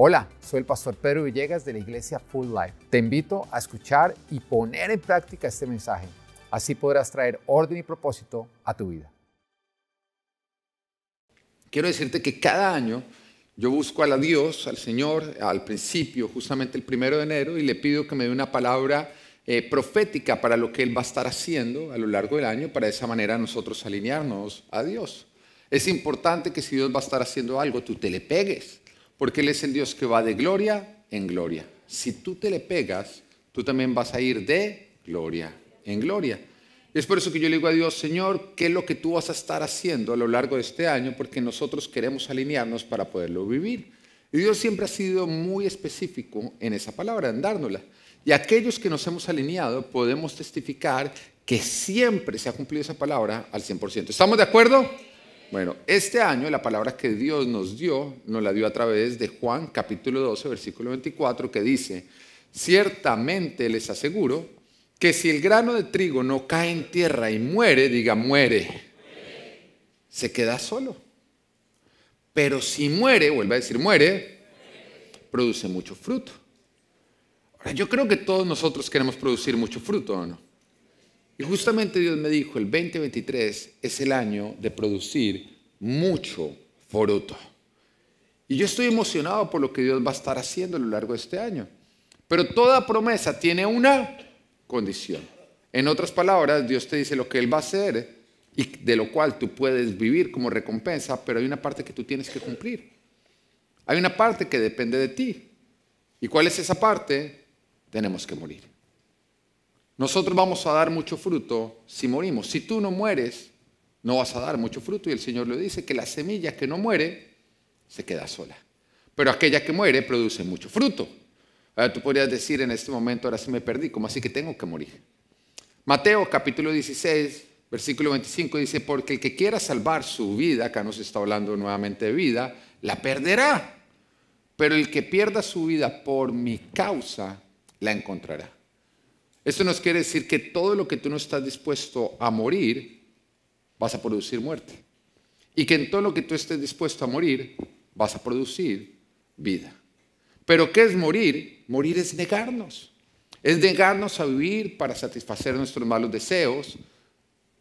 Hola, soy el pastor Pedro Villegas de la iglesia Full Life. Te invito a escuchar y poner en práctica este mensaje. Así podrás traer orden y propósito a tu vida. Quiero decirte que cada año yo busco a Dios, al Señor, al principio, justamente el primero de enero, y le pido que me dé una palabra eh, profética para lo que Él va a estar haciendo a lo largo del año, para de esa manera nosotros alinearnos a Dios. Es importante que si Dios va a estar haciendo algo, tú te le pegues porque Él es el Dios que va de gloria en gloria. Si tú te le pegas, tú también vas a ir de gloria en gloria. Es por eso que yo le digo a Dios, Señor, ¿qué es lo que tú vas a estar haciendo a lo largo de este año? Porque nosotros queremos alinearnos para poderlo vivir. Y Dios siempre ha sido muy específico en esa palabra, en dárnosla. Y aquellos que nos hemos alineado podemos testificar que siempre se ha cumplido esa palabra al 100%. ¿Estamos de acuerdo? Bueno, este año la palabra que Dios nos dio, nos la dio a través de Juan capítulo 12, versículo 24, que dice, ciertamente les aseguro que si el grano de trigo no cae en tierra y muere, diga muere, se queda solo. Pero si muere, vuelve a decir muere, produce mucho fruto. Ahora, yo creo que todos nosotros queremos producir mucho fruto, ¿o no? Y justamente Dios me dijo, el 2023 es el año de producir mucho fruto. Y yo estoy emocionado por lo que Dios va a estar haciendo a lo largo de este año. Pero toda promesa tiene una condición. En otras palabras, Dios te dice lo que Él va a hacer y de lo cual tú puedes vivir como recompensa, pero hay una parte que tú tienes que cumplir. Hay una parte que depende de ti. ¿Y cuál es esa parte? Tenemos que morir. Nosotros vamos a dar mucho fruto si morimos. Si tú no mueres, no vas a dar mucho fruto. Y el Señor le dice que la semilla que no muere se queda sola. Pero aquella que muere produce mucho fruto. tú podrías decir en este momento, ahora sí me perdí, ¿cómo así que tengo que morir? Mateo capítulo 16, versículo 25 dice, porque el que quiera salvar su vida, acá nos está hablando nuevamente de vida, la perderá. Pero el que pierda su vida por mi causa, la encontrará. Esto nos quiere decir que todo lo que tú no estás dispuesto a morir, vas a producir muerte. Y que en todo lo que tú estés dispuesto a morir, vas a producir vida. Pero ¿qué es morir? Morir es negarnos. Es negarnos a vivir para satisfacer nuestros malos deseos.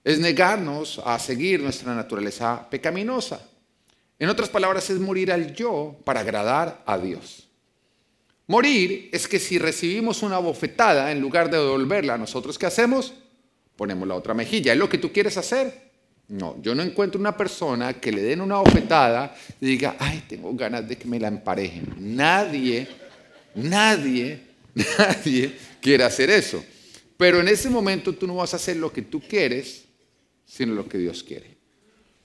Es negarnos a seguir nuestra naturaleza pecaminosa. En otras palabras, es morir al yo para agradar a Dios. Morir es que si recibimos una bofetada, en lugar de devolverla, nosotros qué hacemos? Ponemos la otra mejilla. ¿Es lo que tú quieres hacer? No, yo no encuentro una persona que le den una bofetada y diga, ay, tengo ganas de que me la emparejen. Nadie, nadie, nadie quiere hacer eso. Pero en ese momento tú no vas a hacer lo que tú quieres, sino lo que Dios quiere.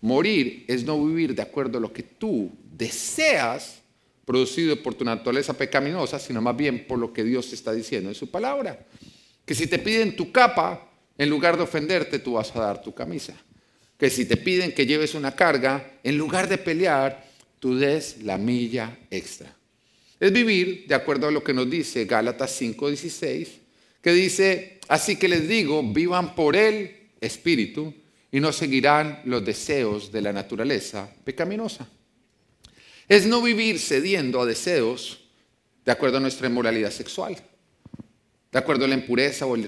Morir es no vivir de acuerdo a lo que tú deseas, producido por tu naturaleza pecaminosa, sino más bien por lo que Dios está diciendo en su palabra. Que si te piden tu capa, en lugar de ofenderte, tú vas a dar tu camisa. Que si te piden que lleves una carga, en lugar de pelear, tú des la milla extra. Es vivir de acuerdo a lo que nos dice Gálatas 5:16, que dice, así que les digo, vivan por el Espíritu y no seguirán los deseos de la naturaleza pecaminosa es no vivir cediendo a deseos de acuerdo a nuestra inmoralidad sexual, de acuerdo a la impureza o el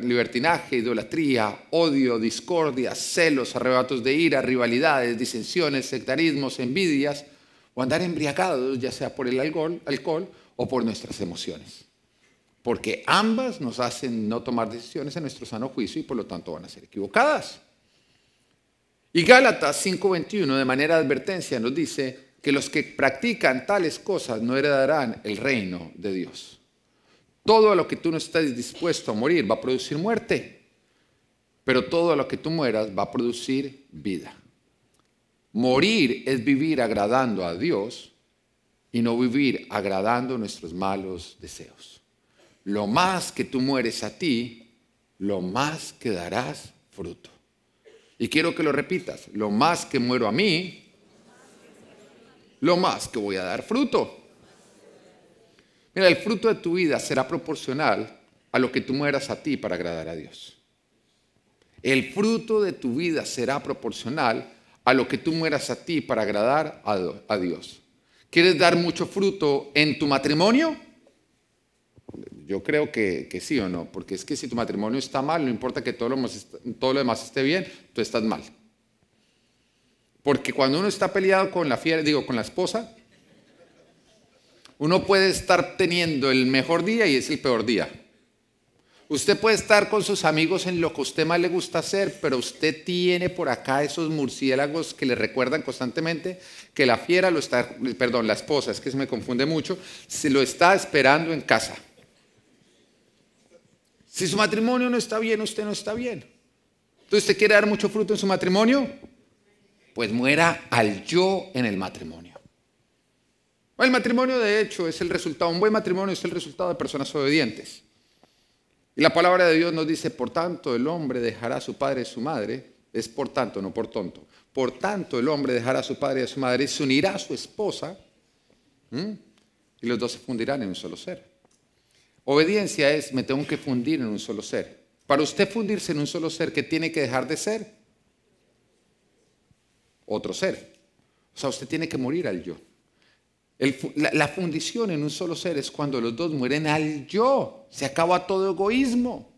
libertinaje, idolatría, odio, discordia, celos, arrebatos de ira, rivalidades, disensiones, sectarismos, envidias, o andar embriagados, ya sea por el alcohol, alcohol o por nuestras emociones. Porque ambas nos hacen no tomar decisiones en nuestro sano juicio y por lo tanto van a ser equivocadas. Y Gálatas 5:21 de manera advertencia nos dice, que los que practican tales cosas no heredarán el reino de Dios. Todo lo que tú no estés dispuesto a morir va a producir muerte, pero todo lo que tú mueras va a producir vida. Morir es vivir agradando a Dios y no vivir agradando nuestros malos deseos. Lo más que tú mueres a ti, lo más que darás fruto. Y quiero que lo repitas, lo más que muero a mí, lo más que voy a dar fruto. Mira, el fruto de tu vida será proporcional a lo que tú mueras a ti para agradar a Dios. El fruto de tu vida será proporcional a lo que tú mueras a ti para agradar a Dios. ¿Quieres dar mucho fruto en tu matrimonio? Yo creo que, sí o no, porque es que si tu matrimonio está mal, no importa que todo lo demás esté bien, tú estás mal. Porque cuando uno está peleado con la fiera, digo, con la esposa, uno puede estar teniendo el mejor día y es el peor día. Usted puede estar con sus amigos en lo que a usted más le gusta hacer, pero usted tiene por acá esos murciélagos que le recuerdan constantemente que la fiera lo está, perdón, la esposa, es que se me confunde mucho, se lo está esperando en casa. Si su matrimonio no está bien, usted no está bien. Entonces, ¿usted quiere dar mucho fruto en su matrimonio? pues muera al yo en el matrimonio. El matrimonio, de hecho, es el resultado, un buen matrimonio es el resultado de personas obedientes. Y la palabra de Dios nos dice, por tanto, el hombre dejará a su padre y su madre, es por tanto, no por tonto. Por tanto, el hombre dejará a su padre y a su madre y se unirá a su esposa, y los dos se fundirán en un solo ser. Obediencia es, me tengo que fundir en un solo ser. Para usted fundirse en un solo ser, ¿qué tiene que dejar de ser? otro ser. O sea, usted tiene que morir al yo. la, fundición en un solo ser es cuando los dos mueren al yo. Se acaba todo egoísmo.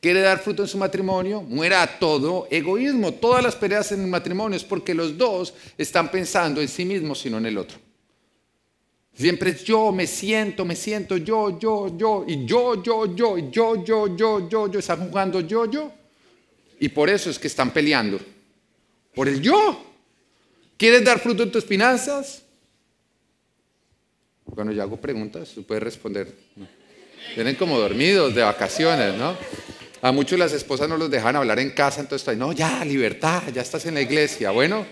Quiere dar fruto en su matrimonio, muera todo egoísmo. Todas las peleas en el matrimonio es porque los dos están pensando en sí mismos, sino en el otro. Siempre es yo, me siento, me siento, yo, yo, yo, y yo, yo, yo, y yo, yo, yo, yo, yo, están jugando yo, yo. Y por eso es que están peleando. Por el yo. ¿Quieres dar fruto en tus finanzas? Bueno, yo hago preguntas, tú puedes responder. Tienen como dormidos, de vacaciones, ¿no? A muchos las esposas no los dejan hablar en casa, entonces, no, ya, libertad, ya estás en la iglesia. Bueno,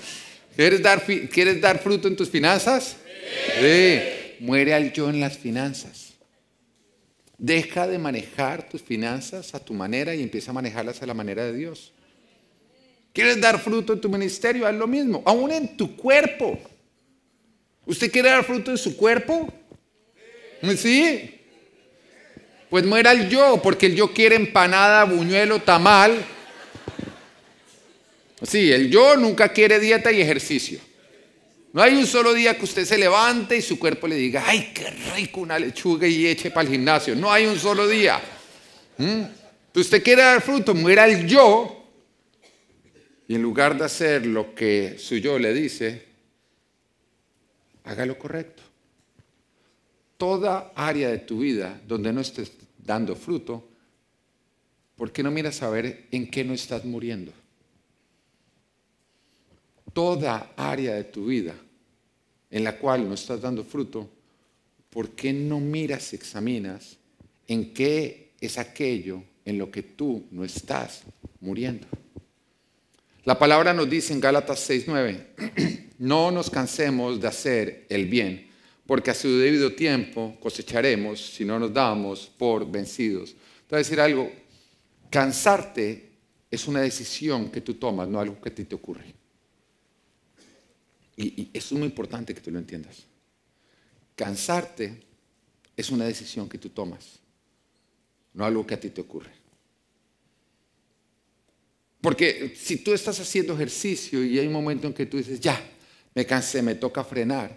¿quieres dar, ¿quieres dar fruto en tus finanzas? Sí. Muere al yo en las finanzas. Deja de manejar tus finanzas a tu manera y empieza a manejarlas a la manera de Dios. ¿Quieres dar fruto en tu ministerio? Haz lo mismo, aún en tu cuerpo. ¿Usted quiere dar fruto en su cuerpo? ¿Sí? Pues muera el yo, porque el yo quiere empanada, buñuelo, tamal. Sí, el yo nunca quiere dieta y ejercicio. No hay un solo día que usted se levante y su cuerpo le diga, ay, qué rico una lechuga y eche para el gimnasio. No hay un solo día. ¿Mm? Usted quiere dar fruto, muera el yo y en lugar de hacer lo que su yo le dice, haga lo correcto. Toda área de tu vida donde no estés dando fruto, ¿por qué no miras a ver en qué no estás muriendo? Toda área de tu vida en la cual no estás dando fruto, ¿por qué no miras, examinas en qué es aquello en lo que tú no estás muriendo? La palabra nos dice en Gálatas 6:9, no nos cansemos de hacer el bien, porque a su debido tiempo cosecharemos si no nos damos por vencidos. Te decir algo, cansarte es una decisión que tú tomas, no algo que a ti te ocurre. Y, es muy importante que tú lo entiendas. Cansarte es una decisión que tú tomas, no algo que a ti te ocurre. Porque si tú estás haciendo ejercicio y hay un momento en que tú dices, ya, me cansé, me toca frenar,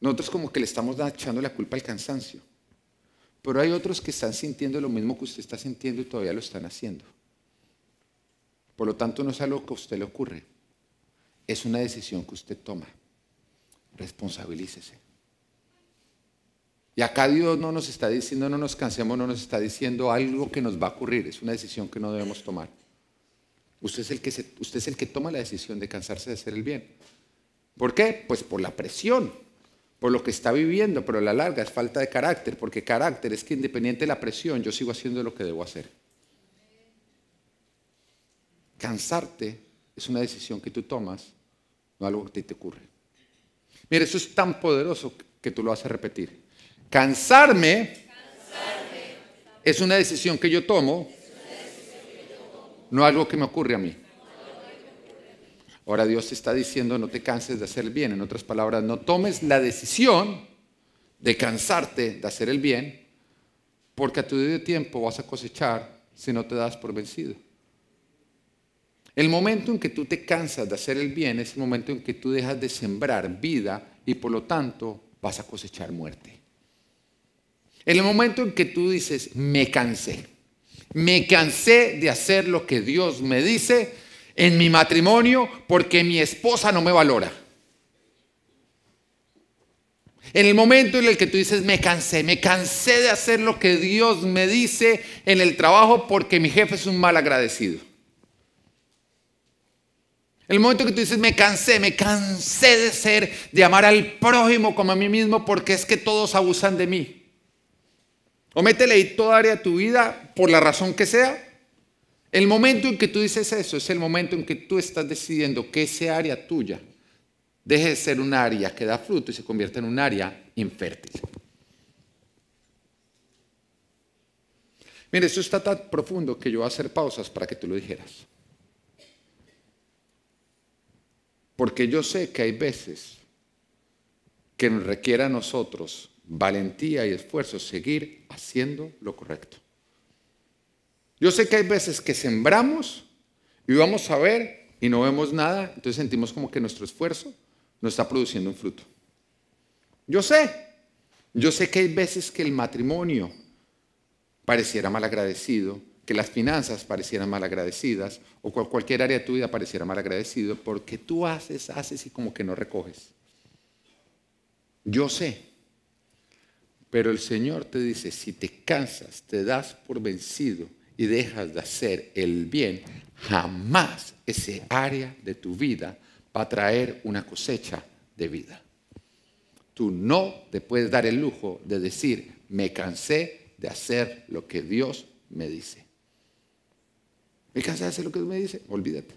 nosotros como que le estamos echando la culpa al cansancio. Pero hay otros que están sintiendo lo mismo que usted está sintiendo y todavía lo están haciendo. Por lo tanto, no es algo que a usted le ocurre. Es una decisión que usted toma. Responsabilícese. Y acá Dios no nos está diciendo, no nos cansemos, no nos está diciendo algo que nos va a ocurrir, es una decisión que no debemos tomar. Usted es el que, usted es el que toma la decisión de cansarse de hacer el bien. ¿Por qué? Pues por la presión, por lo que está viviendo, pero a la larga es falta de carácter, porque carácter es que independiente de la presión, yo sigo haciendo lo que debo hacer. Cansarte es una decisión que tú tomas, no algo que te ocurre. Mira, eso es tan poderoso que tú lo a repetir. Cansarme, es una decisión que yo tomo, no algo que me ocurre a mí. Ahora Dios está diciendo, no te canses de hacer el bien. En otras palabras, no tomes la decisión de cansarte de hacer el bien, porque a tu debido tiempo vas a cosechar si no te das por vencido. El momento en que tú te cansas de hacer el bien es el momento en que tú dejas de sembrar vida y por lo tanto vas a cosechar muerte. En el momento en que tú dices, me cansé, me cansé de hacer lo que Dios me dice en mi matrimonio porque mi esposa no me valora. En el momento en el que tú dices, me cansé, me cansé de hacer lo que Dios me dice en el trabajo porque mi jefe es un mal agradecido. En el momento en que tú dices, me cansé, me cansé de ser, de amar al prójimo como a mí mismo porque es que todos abusan de mí. O métele ahí toda área de tu vida, por la razón que sea. El momento en que tú dices eso es el momento en que tú estás decidiendo que esa área tuya deje de ser un área que da fruto y se convierta en un área infértil. Mire, esto está tan profundo que yo voy a hacer pausas para que tú lo dijeras. Porque yo sé que hay veces que nos requiere a nosotros valentía y esfuerzo seguir haciendo lo correcto. Yo sé que hay veces que sembramos y vamos a ver y no vemos nada, entonces sentimos como que nuestro esfuerzo no está produciendo un fruto. Yo sé, yo sé que hay veces que el matrimonio pareciera mal agradecido, que las finanzas parecieran mal agradecidas o cualquier área de tu vida pareciera mal agradecido porque tú haces, haces y como que no recoges. Yo sé. Pero el Señor te dice, si te cansas, te das por vencido y dejas de hacer el bien, jamás ese área de tu vida va a traer una cosecha de vida. Tú no te puedes dar el lujo de decir, me cansé de hacer lo que Dios me dice. Me cansé de hacer lo que Dios me dice, olvídate.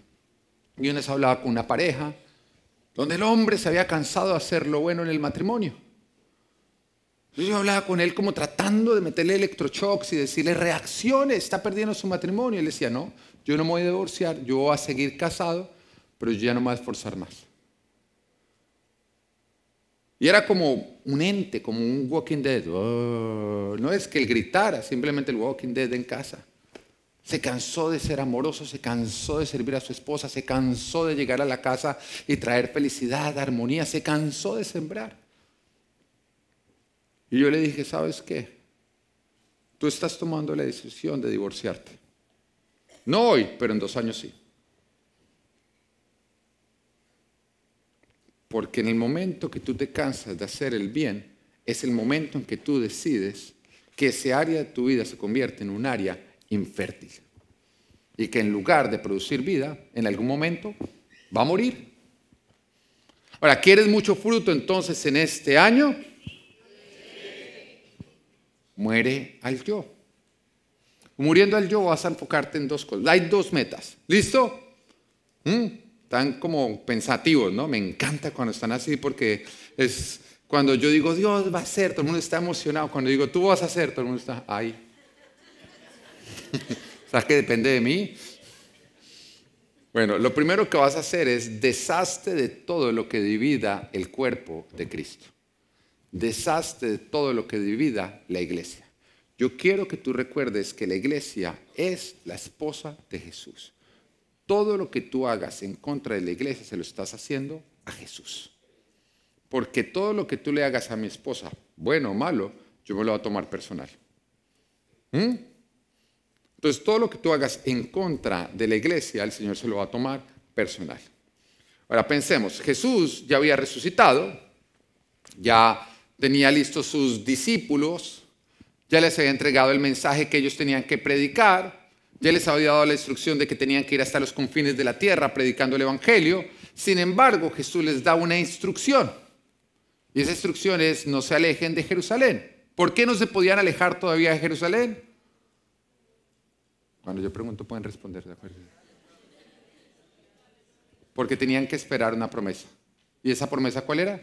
Yo les hablaba con una pareja donde el hombre se había cansado de hacer lo bueno en el matrimonio yo hablaba con él como tratando de meterle electrochocks y decirle, reacciones, está perdiendo su matrimonio. Y él decía, no, yo no me voy a divorciar, yo voy a seguir casado, pero yo ya no me voy a esforzar más. Y era como un ente, como un Walking Dead. Oh, no es que él gritara, simplemente el Walking Dead en casa. Se cansó de ser amoroso, se cansó de servir a su esposa, se cansó de llegar a la casa y traer felicidad, armonía, se cansó de sembrar. Y yo le dije, ¿sabes qué? Tú estás tomando la decisión de divorciarte. No hoy, pero en dos años sí. Porque en el momento que tú te cansas de hacer el bien, es el momento en que tú decides que ese área de tu vida se convierte en un área infértil. Y que en lugar de producir vida, en algún momento va a morir. Ahora, ¿quieres mucho fruto entonces en este año? muere al yo. Muriendo al yo vas a enfocarte en dos cosas. Hay dos metas. ¿Listo? ¿Mm? Están como pensativos, ¿no? Me encanta cuando están así porque es cuando yo digo, Dios va a ser, todo el mundo está emocionado. Cuando digo, tú vas a ser, todo el mundo está ahí. ¿Sabes que depende de mí? Bueno, lo primero que vas a hacer es deshazte de todo lo que divida el cuerpo de Cristo deshazte de todo lo que divida la iglesia. Yo quiero que tú recuerdes que la iglesia es la esposa de Jesús. Todo lo que tú hagas en contra de la iglesia se lo estás haciendo a Jesús. Porque todo lo que tú le hagas a mi esposa, bueno o malo, yo me lo voy a tomar personal. ¿Mm? Entonces, todo lo que tú hagas en contra de la iglesia, el Señor se lo va a tomar personal. Ahora pensemos, Jesús ya había resucitado, ya tenía listos sus discípulos, ya les había entregado el mensaje que ellos tenían que predicar, ya les había dado la instrucción de que tenían que ir hasta los confines de la tierra predicando el Evangelio. Sin embargo, Jesús les da una instrucción. Y esa instrucción es, no se alejen de Jerusalén. ¿Por qué no se podían alejar todavía de Jerusalén? Cuando yo pregunto pueden responder, ¿de acuerdo? Porque tenían que esperar una promesa. ¿Y esa promesa cuál era?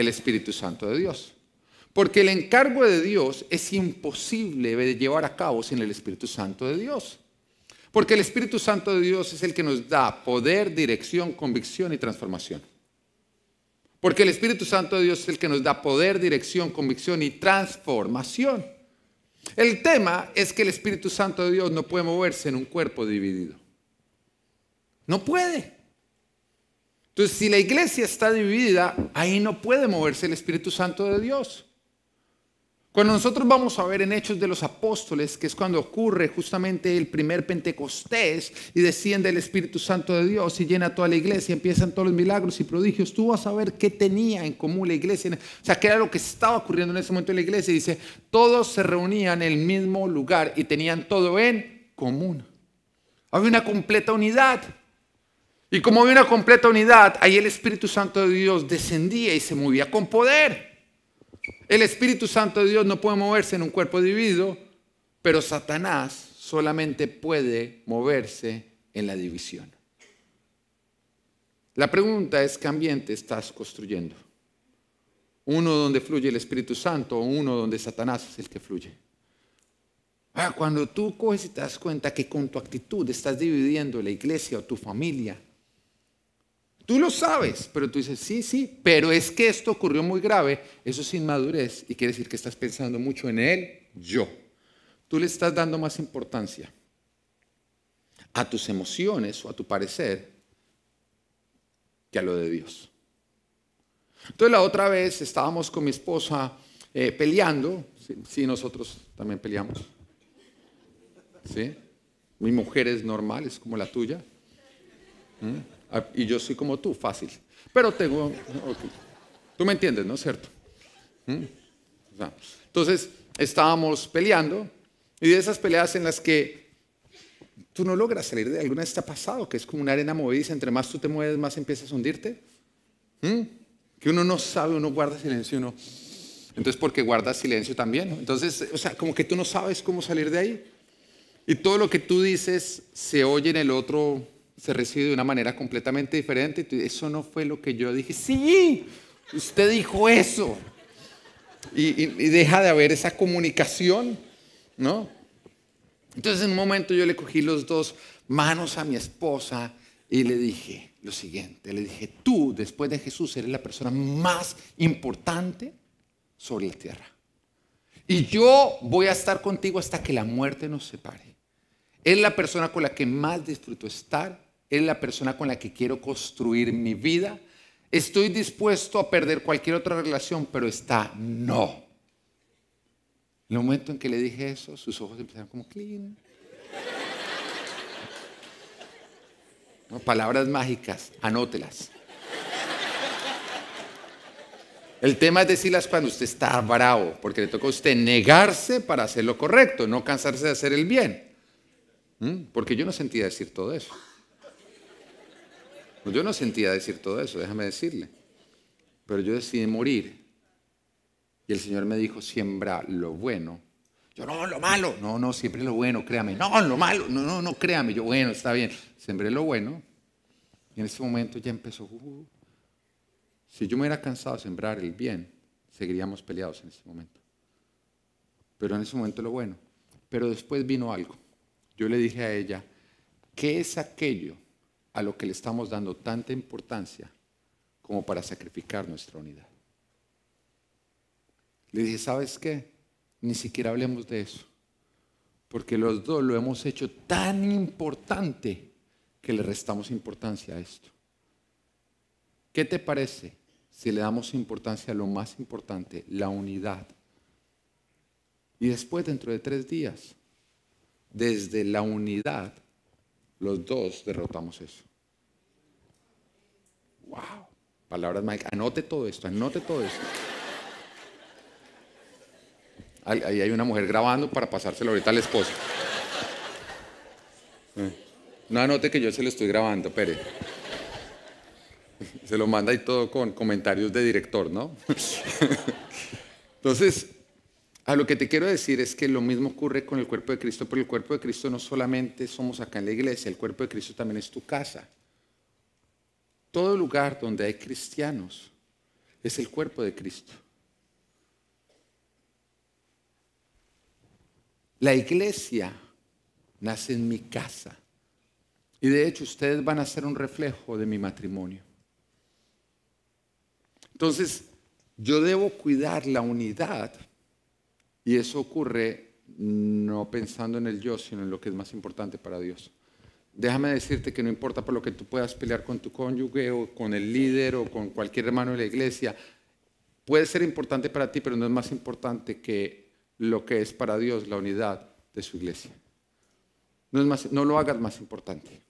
el Espíritu Santo de Dios. Porque el encargo de Dios es imposible de llevar a cabo sin el Espíritu Santo de Dios. Porque el Espíritu Santo de Dios es el que nos da poder, dirección, convicción y transformación. Porque el Espíritu Santo de Dios es el que nos da poder, dirección, convicción y transformación. El tema es que el Espíritu Santo de Dios no puede moverse en un cuerpo dividido. No puede. Entonces, si la iglesia está dividida, ahí no puede moverse el Espíritu Santo de Dios. Cuando nosotros vamos a ver en Hechos de los Apóstoles, que es cuando ocurre justamente el primer Pentecostés y desciende el Espíritu Santo de Dios y llena toda la iglesia, y empiezan todos los milagros y prodigios, tú vas a ver qué tenía en común la iglesia, o sea, qué era lo que estaba ocurriendo en ese momento en la iglesia. Dice, todos se reunían en el mismo lugar y tenían todo en común. Había una completa unidad. Y como había una completa unidad, ahí el Espíritu Santo de Dios descendía y se movía con poder. El Espíritu Santo de Dios no puede moverse en un cuerpo dividido, pero Satanás solamente puede moverse en la división. La pregunta es, ¿qué ambiente estás construyendo? Uno donde fluye el Espíritu Santo o uno donde Satanás es el que fluye. Ah, cuando tú coges y te das cuenta que con tu actitud estás dividiendo la iglesia o tu familia, Tú lo sabes, pero tú dices, sí, sí, pero es que esto ocurrió muy grave. Eso es inmadurez y quiere decir que estás pensando mucho en él, yo. Tú le estás dando más importancia a tus emociones o a tu parecer que a lo de Dios. Entonces la otra vez estábamos con mi esposa eh, peleando, sí, nosotros también peleamos, ¿sí? Mi mujer es normal, es como la tuya. ¿eh? Ah, y yo soy como tú, fácil. Pero tengo... Tú me entiendes, ¿no es cierto? ¿Mm? entonces, estábamos peleando y de esas peleas en las que tú no logras salir de alguna está pasado, que es como una arena movediza, entre más tú te mueves, más empiezas a hundirte. ¿Mm? Que uno no sabe, uno guarda silencio, uno... Entonces, porque guardas silencio también. Entonces, o sea, como que tú no sabes cómo salir de ahí. Y todo lo que tú dices se oye en el otro se recibe de una manera completamente diferente. Y eso no fue lo que yo dije. Sí, usted dijo eso. Y, deja de haber esa comunicación, ¿no? Entonces en un momento yo le cogí los dos manos a mi esposa y le dije lo siguiente, le dije, tú después de Jesús eres la persona más importante sobre la tierra. Y yo voy a estar contigo hasta que la muerte nos separe. Es la persona con la que más disfruto estar es la persona con la que quiero construir mi vida. Estoy dispuesto a perder cualquier otra relación, pero está no. En el momento en que le dije eso, sus ojos empezaron como clean. palabras mágicas, anótelas. El tema es decirlas cuando usted está bravo, porque le toca a usted negarse para hacer lo correcto, no cansarse de hacer el bien. ¿Mm? Porque yo no sentía decir todo eso. Yo no sentía decir todo eso, déjame decirle. Pero yo decidí morir. Y el Señor me dijo, siembra lo bueno. Yo, no, lo malo. No, no, siempre lo bueno, créame. No, lo malo. No, no, no, créame. Yo, bueno, está bien. Sembré lo bueno. Y en ese momento ya empezó. Uh, uh, uh. si yo me hubiera cansado de sembrar el bien, seguiríamos peleados en ese momento. Pero en ese momento lo bueno. Pero después vino algo. Yo le dije a ella, ¿qué es aquello a lo que le estamos dando tanta importancia como para sacrificar nuestra unidad. Le dije, ¿sabes qué? Ni siquiera hablemos de eso, porque los dos lo hemos hecho tan importante que le restamos importancia a esto. ¿Qué te parece si le damos importancia a lo más importante, la unidad? Y después, dentro de tres días, desde la unidad, los dos derrotamos eso palabras mágicas. Anote todo esto, anote todo esto. Ahí hay una mujer grabando para pasárselo ahorita al esposo. Eh. No anote que yo se lo estoy grabando, pere Se lo manda y todo con comentarios de director, ¿no? Entonces, a lo que te quiero decir es que lo mismo ocurre con el cuerpo de Cristo, pero el cuerpo de Cristo no solamente somos acá en la iglesia, el cuerpo de Cristo también es tu casa. Todo lugar donde hay cristianos es el cuerpo de Cristo. La iglesia nace en mi casa. Y de hecho ustedes van a ser un reflejo de mi matrimonio. Entonces, yo debo cuidar la unidad y eso ocurre no pensando en el yo, sino en lo que es más importante para Dios déjame decirte que no importa por lo que tú puedas pelear con tu cónyuge o con el líder o con cualquier hermano de la iglesia, puede ser importante para ti, pero no es más importante que lo que es para Dios la unidad de su iglesia. No, lo hagas más importante.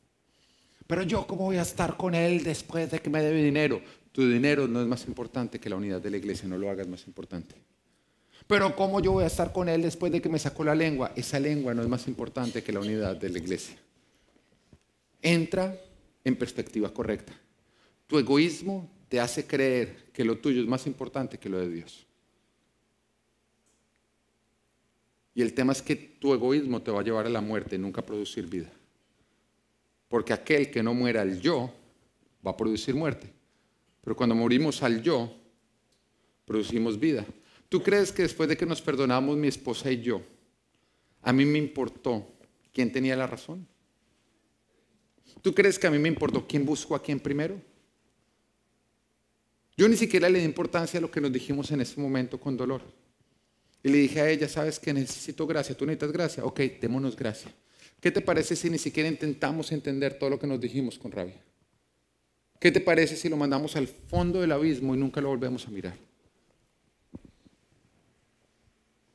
Pero yo, ¿cómo voy a estar con él después de que me debe dinero? Tu dinero no es más importante que la unidad de la iglesia, no lo hagas más importante. Pero ¿cómo yo voy a estar con él después de que me sacó la lengua? Esa lengua no es más importante que la unidad de la iglesia entra en perspectiva correcta. Tu egoísmo te hace creer que lo tuyo es más importante que lo de Dios. Y el tema es que tu egoísmo te va a llevar a la muerte, nunca a producir vida. Porque aquel que no muera al yo va a producir muerte. Pero cuando morimos al yo, producimos vida. ¿Tú crees que después de que nos perdonamos mi esposa y yo, a mí me importó quién tenía la razón? ¿Tú crees que a mí me importó quién busco a quién primero? Yo ni siquiera le di importancia a lo que nos dijimos en ese momento con dolor. Y le dije a ella, sabes que necesito gracia, tú necesitas gracia. Ok, démonos gracia. ¿Qué te parece si ni siquiera intentamos entender todo lo que nos dijimos con rabia? ¿Qué te parece si lo mandamos al fondo del abismo y nunca lo volvemos a mirar?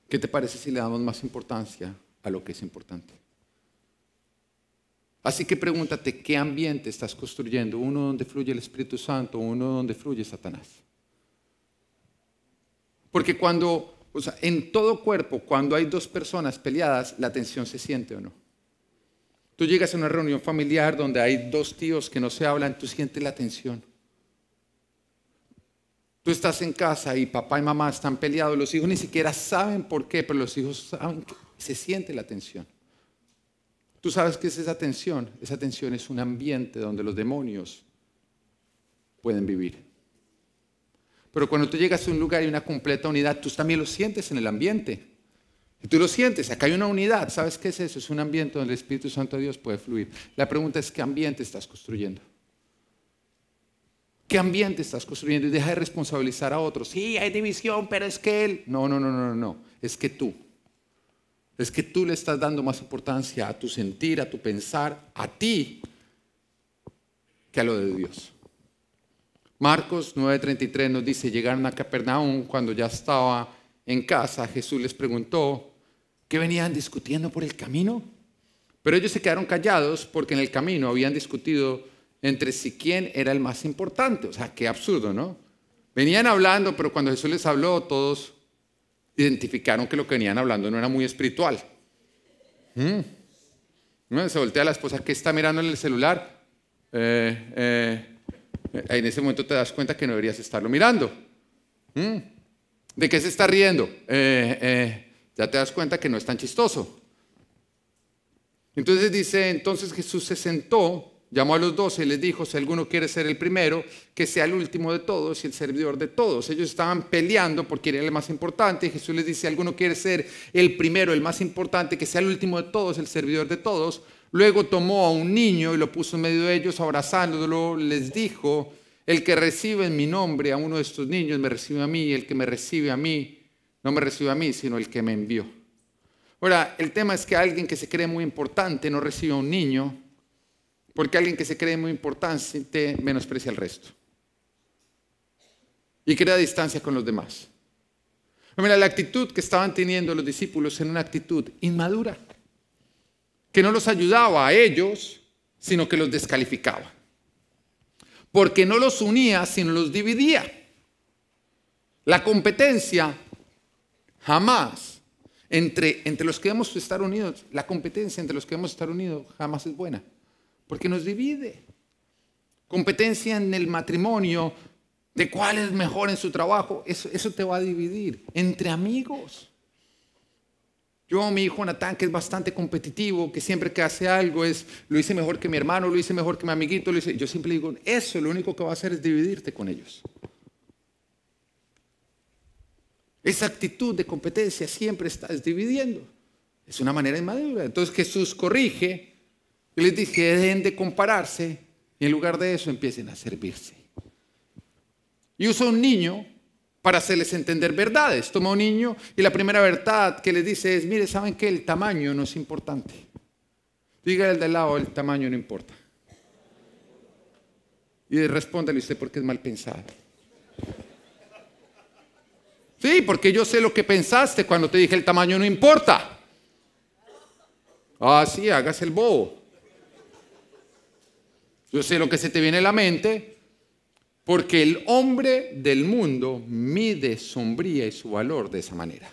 ¿Qué te parece si le damos más importancia a lo que es importante? Así que pregúntate, ¿qué ambiente estás construyendo? ¿Uno donde fluye el Espíritu Santo? ¿Uno donde fluye Satanás? Porque cuando, o sea, en todo cuerpo, cuando hay dos personas peleadas, la tensión se siente o no. Tú llegas a una reunión familiar donde hay dos tíos que no se hablan, tú sientes la tensión. Tú estás en casa y papá y mamá están peleados, los hijos ni siquiera saben por qué, pero los hijos saben que se siente la tensión. ¿Tú sabes qué es esa tensión? Esa tensión es un ambiente donde los demonios pueden vivir. Pero cuando tú llegas a un lugar y una completa unidad, tú también lo sientes en el ambiente. Y tú lo sientes, acá hay una unidad. ¿Sabes qué es eso? Es un ambiente donde el Espíritu Santo de Dios puede fluir. La pregunta es, ¿qué ambiente estás construyendo? ¿Qué ambiente estás construyendo? Y deja de responsabilizar a otros. Sí, hay división, pero es que él. No, no, no, no, no. Es que tú es que tú le estás dando más importancia a tu sentir, a tu pensar, a ti, que a lo de Dios. Marcos 9:33 nos dice, llegaron a Capernaum cuando ya estaba en casa, Jesús les preguntó, ¿qué venían discutiendo por el camino? Pero ellos se quedaron callados porque en el camino habían discutido entre sí quién era el más importante. O sea, qué absurdo, ¿no? Venían hablando, pero cuando Jesús les habló, todos identificaron que lo que venían hablando no era muy espiritual. Mm. Se voltea la esposa que está mirando en el celular. Eh, eh, en ese momento te das cuenta que no deberías estarlo mirando. Mm. ¿De qué se está riendo? Eh, ya te das cuenta que no es tan chistoso. Entonces dice, entonces Jesús se sentó Llamó a los doce y les dijo, si alguno quiere ser el primero, que sea el último de todos y el servidor de todos. Ellos estaban peleando porque era el más importante. Y Jesús les dice, alguno quiere ser el primero, el más importante, que sea el último de todos, el servidor de todos. Luego tomó a un niño y lo puso en medio de ellos, abrazándolo, les dijo, el que recibe en mi nombre a uno de estos niños, me recibe a mí, y el que me recibe a mí, no me recibe a mí, sino el que me envió. Ahora, el tema es que alguien que se cree muy importante no recibe a un niño porque alguien que se cree muy importante menosprecia al resto. Y crea distancia con los demás. Mira, la actitud que estaban teniendo los discípulos era una actitud inmadura, que no los ayudaba a ellos, sino que los descalificaba. Porque no los unía, sino los dividía. La competencia jamás, entre, entre los que debemos estar unidos, la competencia entre los que debemos estar unidos jamás es buena porque nos divide. Competencia en el matrimonio, de cuál es mejor en su trabajo, eso, te va a dividir. Entre amigos. Yo, mi hijo Natán, que es bastante competitivo, que siempre que hace algo es, lo hice mejor que mi hermano, lo hice mejor que mi amiguito, yo siempre digo, eso lo único que va a hacer es dividirte con ellos. Esa actitud de competencia siempre estás dividiendo. Es una manera inmadura. Entonces Jesús corrige y les dije, dejen de compararse y en lugar de eso empiecen a servirse. Y usa un niño para hacerles entender verdades. Toma un niño y la primera verdad que les dice es, mire, ¿saben que El tamaño no es importante. Diga el de lado, el tamaño no importa. Y respóndale usted porque es mal pensado. Sí, porque yo sé lo que pensaste cuando te dije el tamaño no importa. Ah, sí, hágase el bobo. Yo sé lo que se te viene a la mente, porque el hombre del mundo mide sombría y su valor de esa manera.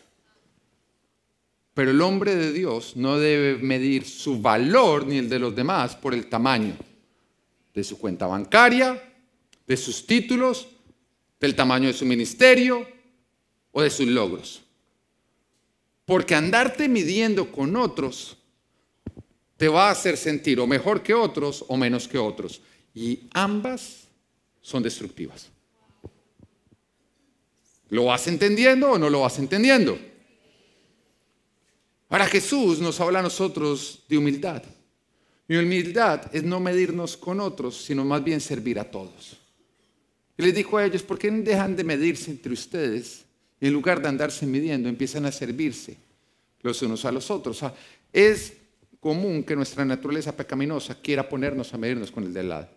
Pero el hombre de Dios no debe medir su valor ni el de los demás por el tamaño de su cuenta bancaria, de sus títulos, del tamaño de su ministerio o de sus logros. Porque andarte midiendo con otros te va a hacer sentir o mejor que otros o menos que otros. Y ambas son destructivas. ¿Lo vas entendiendo o no lo vas entendiendo? Ahora Jesús nos habla a nosotros de humildad. Y humildad es no medirnos con otros, sino más bien servir a todos. Y les dijo a ellos, ¿por qué dejan de medirse entre ustedes? Y en lugar de andarse midiendo, empiezan a servirse los unos a los otros. O sea, es común que nuestra naturaleza pecaminosa quiera ponernos a medirnos con el de al lado.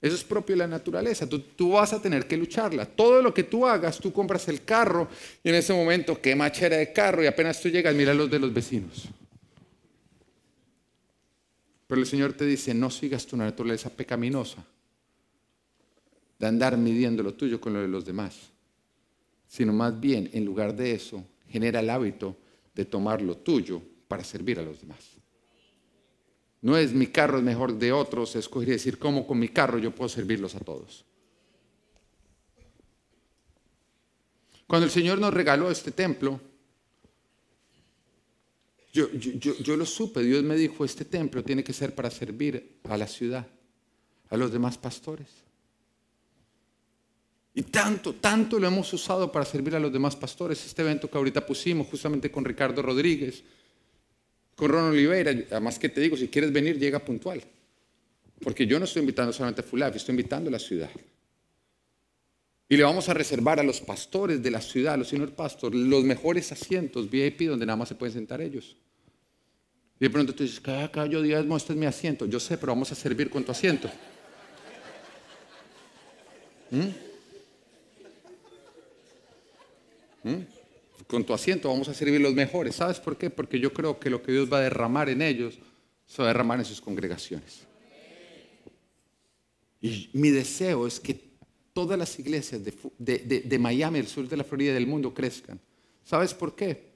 Eso es propio de la naturaleza. Tú, tú, vas a tener que lucharla. Todo lo que tú hagas, tú compras el carro y en ese momento qué machera de carro y apenas tú llegas, mira los de los vecinos. Pero el Señor te dice, no sigas tu naturaleza pecaminosa de andar midiendo lo tuyo con lo de los demás, sino más bien, en lugar de eso, genera el hábito de tomar lo tuyo para servir a los demás. No es mi carro es mejor de otros, escoger y decir cómo con mi carro yo puedo servirlos a todos. Cuando el Señor nos regaló este templo, yo, lo supe, Dios me dijo, este templo tiene que ser para servir a la ciudad, a los demás pastores. Y tanto, tanto lo hemos usado para servir a los demás pastores. Este evento que ahorita pusimos justamente con Ricardo Rodríguez, con Ron Oliveira, además que te digo, si quieres venir, llega puntual. Porque yo no estoy invitando solamente a Fulaf, estoy invitando a la ciudad. Y le vamos a reservar a los pastores de la ciudad, a los señores pastores, los mejores asientos VIP donde nada más se pueden sentar ellos. Y de pronto tú dices, cada, yo digo, este es mi asiento. Yo sé, pero vamos a servir con tu asiento. ¿Mm? ¿Mm? con tu asiento vamos a servir los mejores. ¿Sabes por qué? Porque yo creo que lo que Dios va a derramar en ellos se va a derramar en sus congregaciones. Y mi deseo es que todas las iglesias de, Miami, del sur de la Florida y del mundo crezcan. ¿Sabes por qué?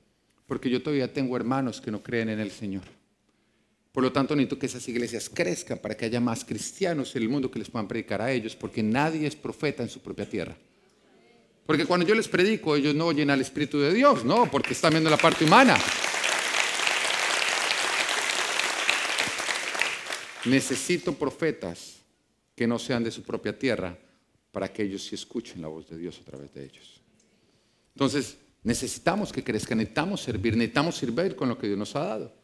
Porque yo todavía tengo hermanos que no creen en el Señor. Por lo tanto, necesito que esas iglesias crezcan para que haya más cristianos en el mundo que les puedan predicar a ellos, porque nadie es profeta en su propia tierra. Porque cuando yo les predico, ellos no oyen al Espíritu de Dios, no, porque están viendo la parte humana. Necesito profetas que no sean de su propia tierra para que ellos sí escuchen la voz de Dios a través de ellos. Entonces, necesitamos que crezcan, necesitamos servir, necesitamos servir con lo que Dios nos ha dado.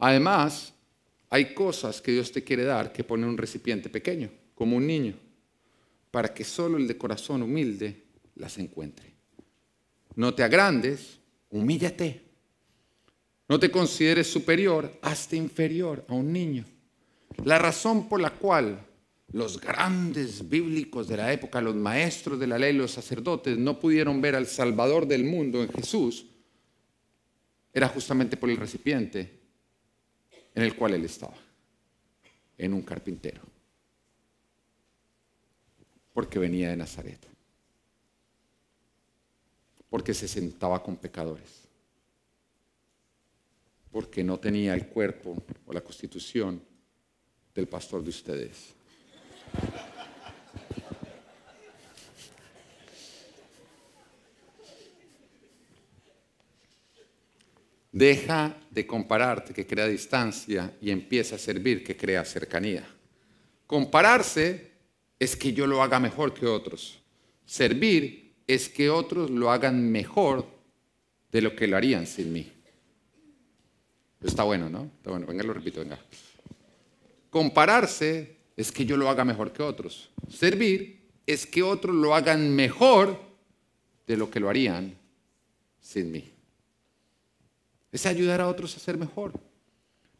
Además, hay cosas que Dios te quiere dar que ponen un recipiente pequeño, como un niño para que solo el de corazón humilde las encuentre. No te agrandes, humíllate. No te consideres superior, hazte inferior a un niño. La razón por la cual los grandes bíblicos de la época, los maestros de la ley, los sacerdotes, no pudieron ver al Salvador del mundo en Jesús, era justamente por el recipiente en el cual él estaba, en un carpintero porque venía de Nazaret, porque se sentaba con pecadores, porque no tenía el cuerpo o la constitución del pastor de ustedes. Deja de compararte que crea distancia y empieza a servir que crea cercanía. Compararse es que yo lo haga mejor que otros. Servir es que otros lo hagan mejor de lo que lo harían sin mí. Está bueno, ¿no? Está bueno, venga, lo repito, venga. Compararse es que yo lo haga mejor que otros. Servir es que otros lo hagan mejor de lo que lo harían sin mí. Es ayudar a otros a ser mejor.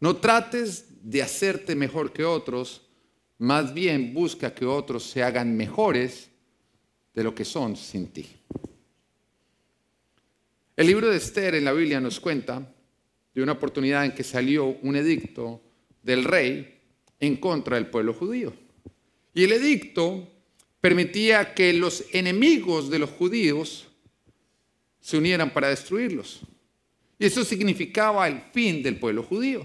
No trates de hacerte mejor que otros, más bien busca que otros se hagan mejores de lo que son sin ti. El libro de Esther en la Biblia nos cuenta de una oportunidad en que salió un edicto del rey en contra del pueblo judío. Y el edicto permitía que los enemigos de los judíos se unieran para destruirlos. Y eso significaba el fin del pueblo judío.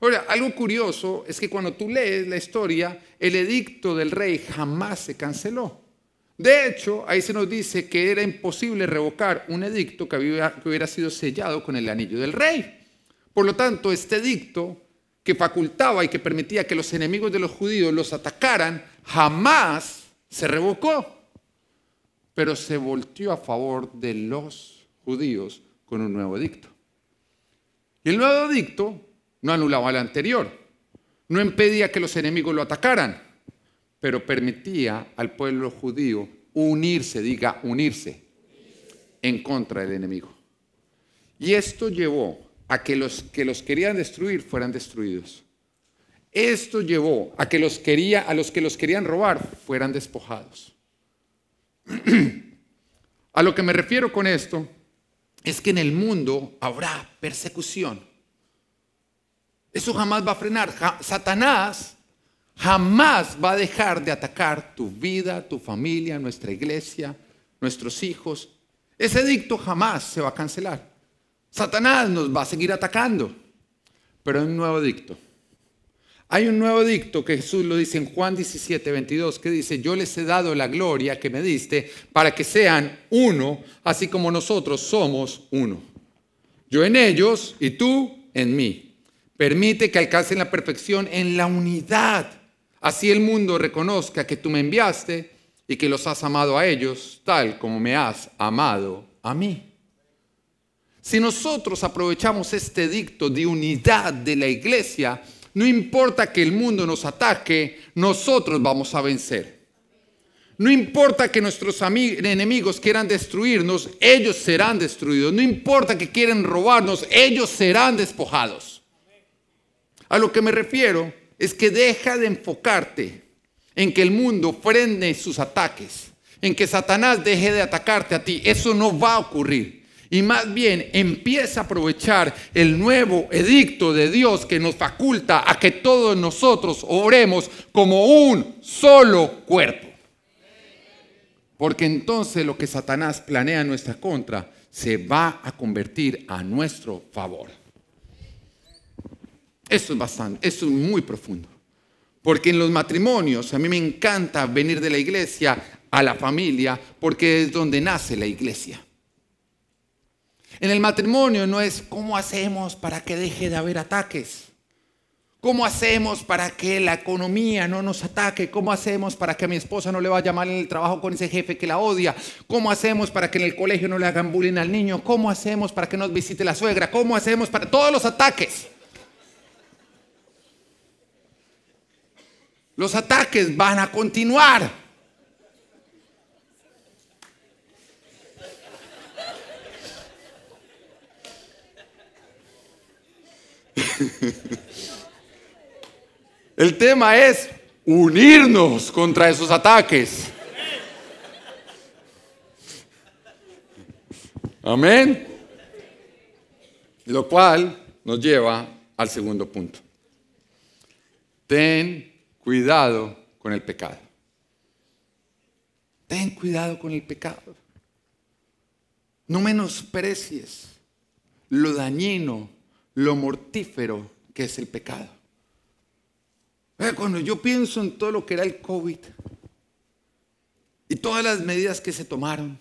Ahora, algo curioso es que cuando tú lees la historia, el edicto del rey jamás se canceló. De hecho, ahí se nos dice que era imposible revocar un edicto que, hubiera sido sellado con el anillo del rey. Por lo tanto, este edicto que facultaba y que permitía que los enemigos de los judíos los atacaran, jamás se revocó, pero se volteó a favor de los judíos con un nuevo edicto. Y el nuevo edicto no anulaba la anterior, no impedía que los enemigos lo atacaran, pero permitía al pueblo judío unirse, diga unirse, en contra del enemigo. Y esto llevó a que los que los querían destruir fueran destruidos. Esto llevó a que los a los que los querían robar fueran despojados. a lo que me refiero con esto es que en el mundo habrá persecución. Eso jamás va a frenar. Satanás jamás va a dejar de atacar tu vida, tu familia, nuestra iglesia, nuestros hijos. Ese dicto jamás se va a cancelar. Satanás nos va a seguir atacando. Pero hay un nuevo dicto, Hay un nuevo dicto que Jesús lo dice en Juan 17, 22, que dice, yo les he dado la gloria que me diste para que sean uno, así como nosotros somos uno. Yo en ellos y tú en mí Permite que alcancen la perfección en la unidad. Así el mundo reconozca que tú me enviaste y que los has amado a ellos tal como me has amado a mí. Si nosotros aprovechamos este dicto de unidad de la iglesia, no importa que el mundo nos ataque, nosotros vamos a vencer. No importa que nuestros enemigos quieran destruirnos, ellos serán destruidos. No importa que quieran robarnos, ellos serán despojados. A lo que me refiero es que deja de enfocarte en que el mundo frene sus ataques, en que Satanás deje de atacarte a ti. Eso no va a ocurrir. Y más bien empieza a aprovechar el nuevo edicto de Dios que nos faculta a que todos nosotros oremos como un solo cuerpo. Porque entonces lo que Satanás planea en nuestra contra se va a convertir a nuestro favor. Eso es bastante, eso es muy profundo. Porque en los matrimonios a mí me encanta venir de la iglesia a la familia porque es donde nace la iglesia. En el matrimonio no es cómo hacemos para que deje de haber ataques. ¿Cómo hacemos para que la economía no nos ataque? ¿Cómo hacemos para que a mi esposa no le vaya mal en el trabajo con ese jefe que la odia? ¿Cómo hacemos para que en el colegio no le hagan bullying al niño? ¿Cómo hacemos para que nos visite la suegra? ¿Cómo hacemos para todos los ataques? Los ataques van a continuar. El tema es unirnos contra esos ataques. Amén. Lo cual nos lleva al segundo punto. Ten cuidado con el pecado. Ten cuidado con el pecado. No menosprecies lo dañino, lo mortífero que es el pecado. Eh, cuando yo pienso en todo lo que era el COVID y todas las medidas que se tomaron,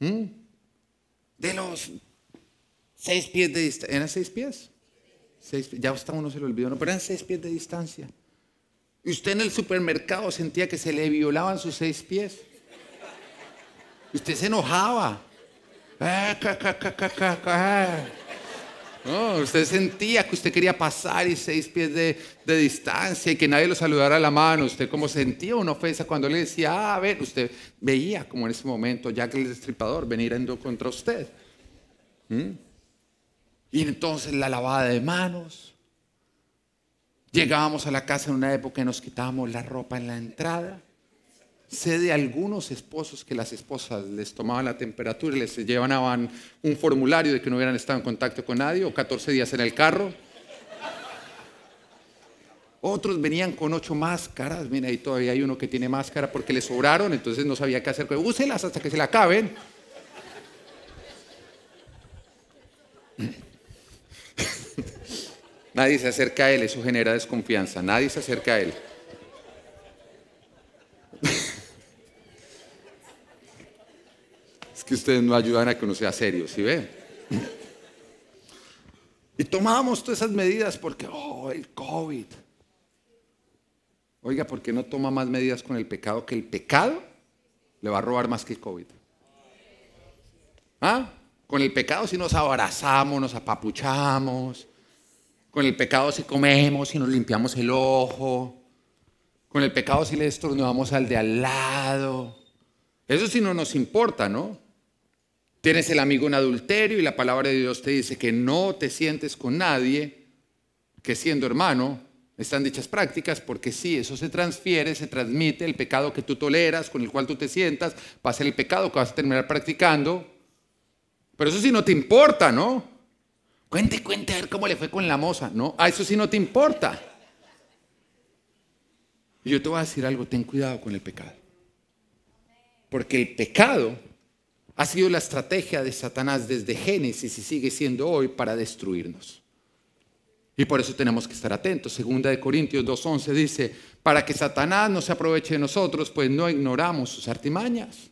de los seis pies de distancia, ¿eran seis pies? ya hasta uno se lo olvidó, no, pero eran seis pies de distancia. Y usted en el supermercado sentía que se le violaban sus seis pies. usted se enojaba. Ah, usted sentía que usted quería pasar y seis pies de, distancia y que nadie lo saludara a la mano. Usted como sentía una ofensa cuando le decía, ah, a ver, usted veía como en ese momento ya que el Destripador venir contra usted. ¿Mm? Y entonces la lavada de manos, Llegábamos a la casa en una época y nos quitábamos la ropa en la entrada. Sé de algunos esposos que las esposas les tomaban la temperatura y les llevaban un formulario de que no hubieran estado en contacto con nadie o 14 días en el carro. Otros venían con ocho máscaras. Mira, ahí todavía hay uno que tiene máscara porque le sobraron, entonces no sabía qué hacer. Úselas hasta que se la acaben. Nadie se acerca a él, eso genera desconfianza. Nadie se acerca a él. es que ustedes no ayudan a que uno sea serio, ¿sí ve? y tomamos todas esas medidas porque, oh, el COVID. Oiga, ¿por qué no toma más medidas con el pecado? Que el pecado le va a robar más que el COVID. ¿Ah? Con el pecado si nos abrazamos, nos apapuchamos, con el pecado si comemos, y nos limpiamos el ojo. Con el pecado si le estornudamos al de al lado. Eso sí no nos importa, ¿no? Tienes el amigo en adulterio y la palabra de Dios te dice que no te sientes con nadie que siendo hermano están dichas prácticas porque sí, eso se transfiere, se transmite, el pecado que tú toleras, con el cual tú te sientas, va a ser el pecado que vas a terminar practicando. Pero eso sí no te importa, ¿no? Cuente, cuente, a ver cómo le fue con la moza. No, a eso sí no te importa. Y yo te voy a decir algo, ten cuidado con el pecado. Porque el pecado ha sido la estrategia de Satanás desde Génesis y sigue siendo hoy para destruirnos. Y por eso tenemos que estar atentos. Segunda de Corintios 2.11 dice, para que Satanás no se aproveche de nosotros, pues no ignoramos sus artimañas.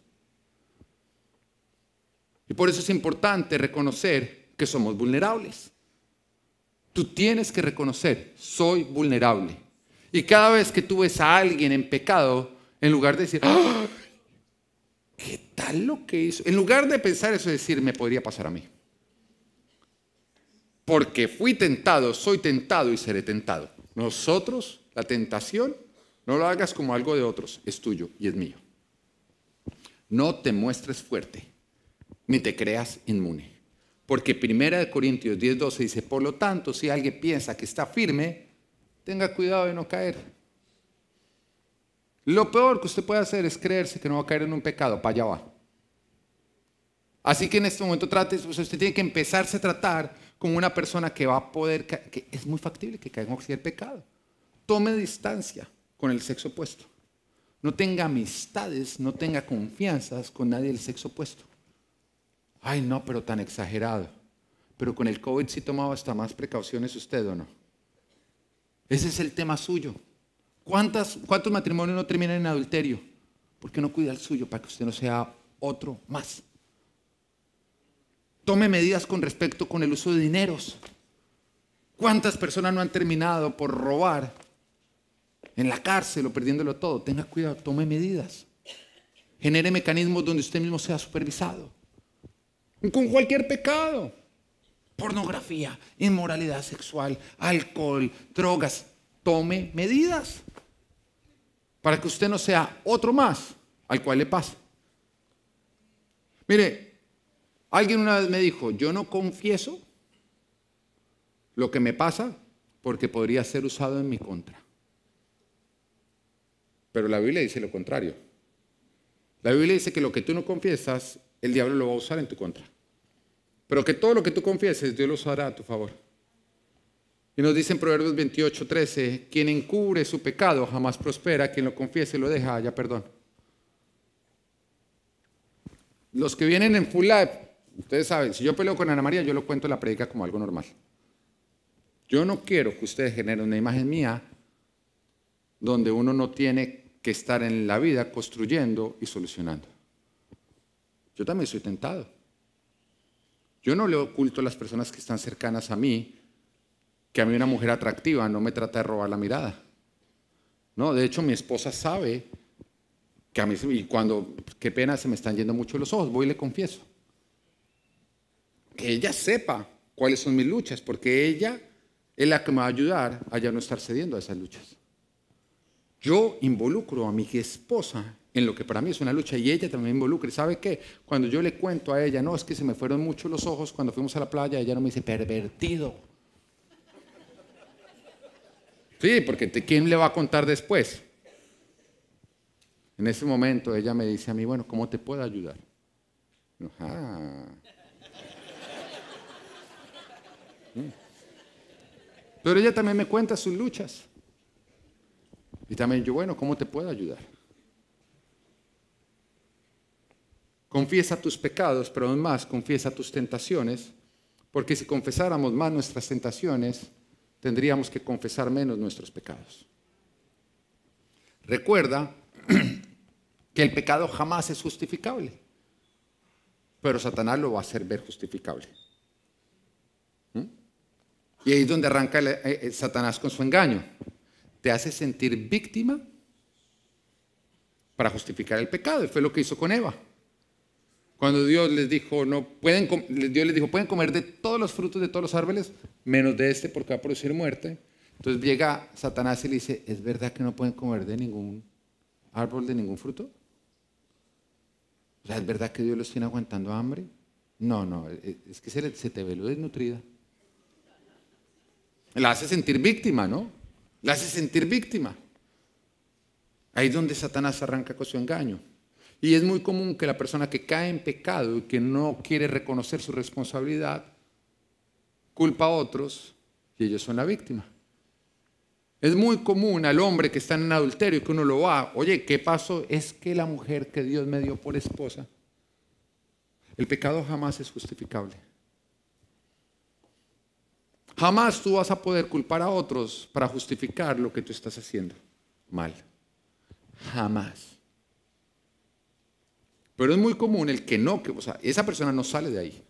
Y por eso es importante reconocer que somos vulnerables. Tú tienes que reconocer, soy vulnerable. Y cada vez que tú ves a alguien en pecado, en lugar de decir, ¡Ah! ¿qué tal lo que hizo? En lugar de pensar eso, decir, me podría pasar a mí. Porque fui tentado, soy tentado y seré tentado. Nosotros, la tentación, no lo hagas como algo de otros, es tuyo y es mío. No te muestres fuerte, ni te creas inmune. Porque 1 Corintios 10.12 dice, por lo tanto, si alguien piensa que está firme, tenga cuidado de no caer. Lo peor que usted puede hacer es creerse que no va a caer en un pecado, para allá va. Así que en este momento trate, usted tiene que empezarse a tratar con una persona que va a poder, que es muy factible que caiga en cualquier pecado. Tome distancia con el sexo opuesto. No tenga amistades, no tenga confianzas con nadie del sexo opuesto. Ay, no, pero tan exagerado. Pero con el COVID sí tomaba hasta más precauciones usted o no. Ese es el tema suyo. ¿Cuántos matrimonios no terminan en adulterio? ¿Por qué no cuida el suyo para que usted no sea otro más? Tome medidas con respecto con el uso de dineros. ¿Cuántas personas no han terminado por robar en la cárcel o perdiéndolo todo? Tenga cuidado, tome medidas. Genere mecanismos donde usted mismo sea supervisado con cualquier pecado. Pornografía, inmoralidad sexual, alcohol, drogas. Tome medidas para que usted no sea otro más al cual le pasa. Mire, alguien una vez me dijo, yo no confieso lo que me pasa porque podría ser usado en mi contra. Pero la Biblia dice lo contrario. La Biblia dice que lo que tú no confiesas el diablo lo va a usar en tu contra. Pero que todo lo que tú confieses, Dios lo usará a tu favor. Y nos dice en Proverbios 28, 13, quien encubre su pecado jamás prospera, quien lo confiese lo deja haya perdón. Los que vienen en Full Life, ustedes saben, si yo peleo con Ana María, yo lo cuento en la predica como algo normal. Yo no quiero que ustedes generen una imagen mía donde uno no tiene que estar en la vida construyendo y solucionando. Yo también soy tentado. Yo no le oculto a las personas que están cercanas a mí que a mí una mujer atractiva no me trata de robar la mirada. No, de hecho mi esposa sabe que a mí, y cuando, qué pena, se me están yendo mucho los ojos, voy y le confieso. Que ella sepa cuáles son mis luchas, porque ella es la que me va a ayudar a ya no estar cediendo a esas luchas. Yo involucro a mi esposa en lo que para mí es una lucha y ella también me involucra. ¿Sabe qué? Cuando yo le cuento a ella, no, es que se me fueron mucho los ojos cuando fuimos a la playa, ella no me dice, pervertido. Sí, porque ¿quién le va a contar después? En ese momento ella me dice a mí, bueno, ¿cómo te puedo ayudar? Ah". Mm. Pero ella también me cuenta sus luchas. Y también yo, bueno, ¿cómo te puedo ayudar? Confiesa tus pecados, pero más, confiesa tus tentaciones, porque si confesáramos más nuestras tentaciones, tendríamos que confesar menos nuestros pecados. Recuerda que el pecado jamás es justificable, pero Satanás lo va a hacer ver justificable. ¿Mm? Y ahí es donde arranca eh, eh, Satanás con su engaño. Te hace sentir víctima para justificar el pecado, y fue lo que hizo con Eva. Cuando Dios les dijo, no pueden, Dios les dijo, pueden comer de todos los frutos de todos los árboles, menos de este porque va a producir muerte. Entonces llega Satanás y le dice, ¿es verdad que no pueden comer de ningún árbol, de ningún fruto? O sea, ¿es verdad que Dios los tiene aguantando hambre? No, no, e-, es que se, se te lo desnutrida. La hace sentir víctima, ¿no? La hace sentir víctima. Ahí es donde Satanás arranca con su engaño. Y es muy común que la persona que cae en pecado y que no quiere reconocer su responsabilidad, culpa a otros y ellos son la víctima. Es muy común al hombre que está en adulterio y que uno lo va, oye, ¿qué pasó? Es que la mujer que Dios me dio por esposa, el pecado jamás es justificable. Jamás tú vas a poder culpar a otros para justificar lo que tú estás haciendo mal. Jamás. Pero es muy común el que no, que, esa persona no sale de ahí.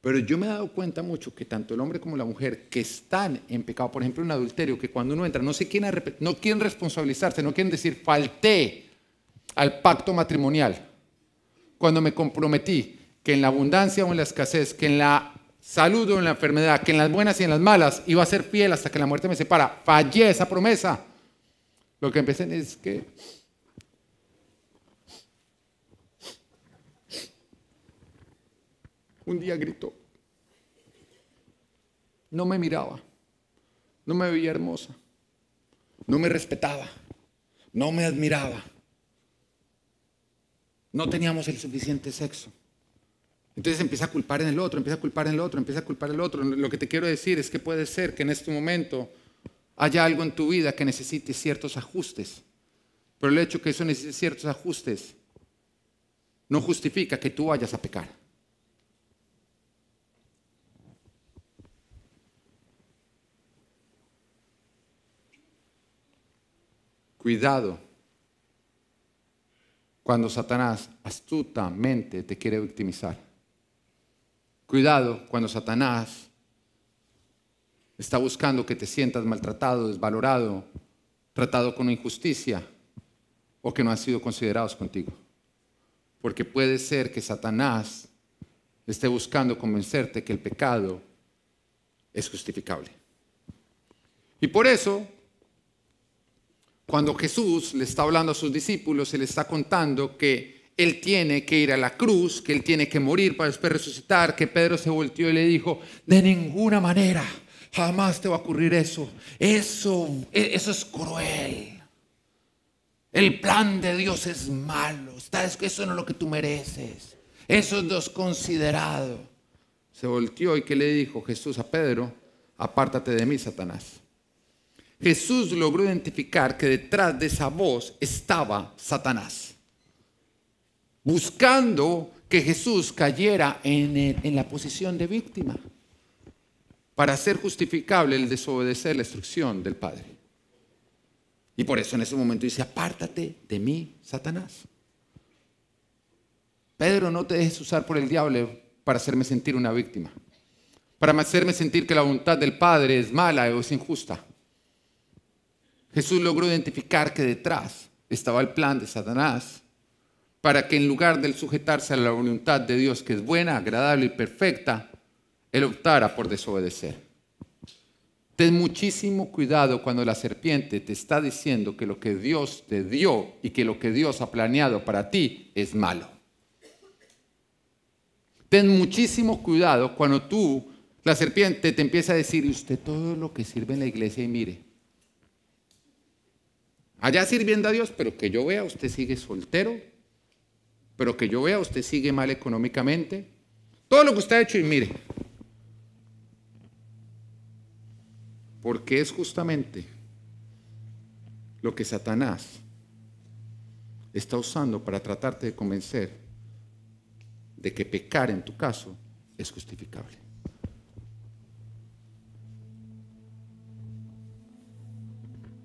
Pero yo me he dado cuenta mucho que tanto el hombre como la mujer que están en pecado, por ejemplo, en adulterio, que cuando uno entra no quieren, no quieren responsabilizarse, no quieren decir falté al pacto matrimonial. Cuando me comprometí que en la abundancia o en la escasez, que en la salud o en la enfermedad, que en las buenas y en las malas iba a ser fiel hasta que la muerte me separa, fallé esa promesa. Lo que empecé es que un día gritó. No me miraba, no me veía hermosa, no me respetaba, no me admiraba, no teníamos el suficiente sexo. Entonces empieza a culpar en el otro, empieza a culpar en el otro, empieza a culpar en el otro. Lo que te quiero decir es que puede ser que en este momento haya algo en tu vida que necesite ciertos ajustes. Pero el hecho de que eso necesite ciertos ajustes no justifica que tú vayas a pecar. Cuidado cuando Satanás astutamente te quiere victimizar. Cuidado cuando Satanás está buscando que te sientas maltratado, desvalorado, tratado con injusticia o que no han sido considerados contigo. Porque puede ser que Satanás esté buscando convencerte que el pecado es justificable. Y por eso cuando Jesús le está hablando a sus discípulos se le está contando que él tiene que ir a la cruz, que él tiene que morir para después resucitar, que Pedro se volteó y le dijo, de ninguna manera, jamás te va a ocurrir eso. Eso, e-, eso es cruel. El plan de Dios es malo. Eso no es lo que tú mereces. Eso es desconsiderado. Se volteó y que le dijo Jesús a Pedro, apártate de mí, Satanás. Jesús logró identificar que detrás de esa voz estaba Satanás, buscando que Jesús cayera en, la posición de víctima para hacer justificable el desobedecer la instrucción del Padre. Y por eso en ese momento dice, apártate de mí, Satanás. Pedro, no te dejes usar por el diablo para hacerme sentir una víctima, para hacerme sentir que la voluntad del Padre es mala o es injusta. Jesús logró identificar que detrás estaba el plan de Satanás para que en lugar de sujetarse a la voluntad de Dios, que es buena, agradable y perfecta, él optara por desobedecer. Ten muchísimo cuidado cuando la serpiente te está diciendo que lo que Dios te dio y que lo que Dios ha planeado para ti es malo. Ten muchísimo cuidado cuando tú, la serpiente, te empieza a decir, usted todo lo que sirve en la iglesia y mire, allá sirviendo a Dios, pero que yo vea, usted sigue soltero, pero que yo vea, usted sigue mal económicamente. Todo lo que usted ha hecho y mire. Porque es justamente lo que Satanás está usando para tratarte de convencer de que pecar en tu caso es justificable.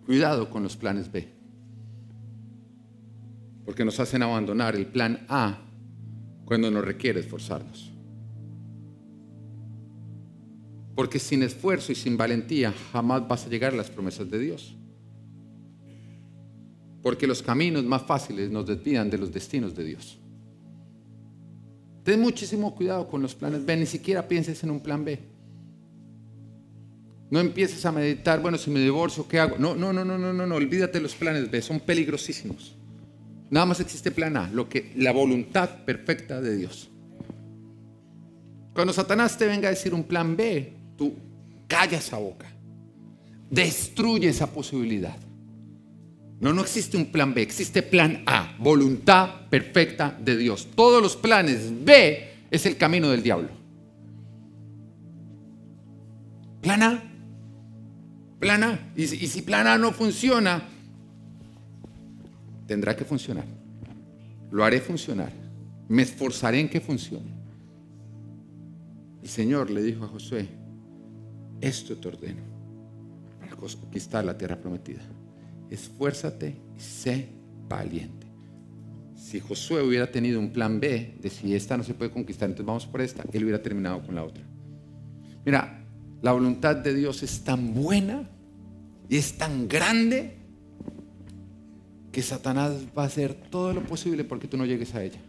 Cuidado con los planes B. Porque nos hacen abandonar el plan A cuando nos requiere esforzarnos. Porque sin esfuerzo y sin valentía jamás vas a llegar a las promesas de Dios. Porque los caminos más fáciles nos desvían de los destinos de Dios. Ten muchísimo cuidado con los planes B, ni siquiera pienses en un plan B. No empieces a meditar, bueno, si me divorcio, ¿qué hago? No, no, no, no, no, no, no, olvídate los planes B, son peligrosísimos. Nada más existe plan A, lo que, la voluntad perfecta de Dios. Cuando Satanás te venga a decir un plan B, tú callas esa boca, destruye esa posibilidad. No, no existe un plan B, existe plan A, voluntad perfecta de Dios. Todos los planes B es el camino del diablo. Plan A ¿Plana? Y, si plana no funciona, tendrá que funcionar. Lo haré funcionar. Me esforzaré en que funcione. El Señor le dijo a Josué, esto te ordeno para conquistar la tierra prometida. Esfuérzate y sé valiente. Si Josué hubiera tenido un plan B de si esta no se puede conquistar, entonces vamos por esta, él hubiera terminado con la otra. Mira, la voluntad de Dios es tan buena y es tan grande que Satanás va a hacer todo lo posible porque tú no llegues a ella.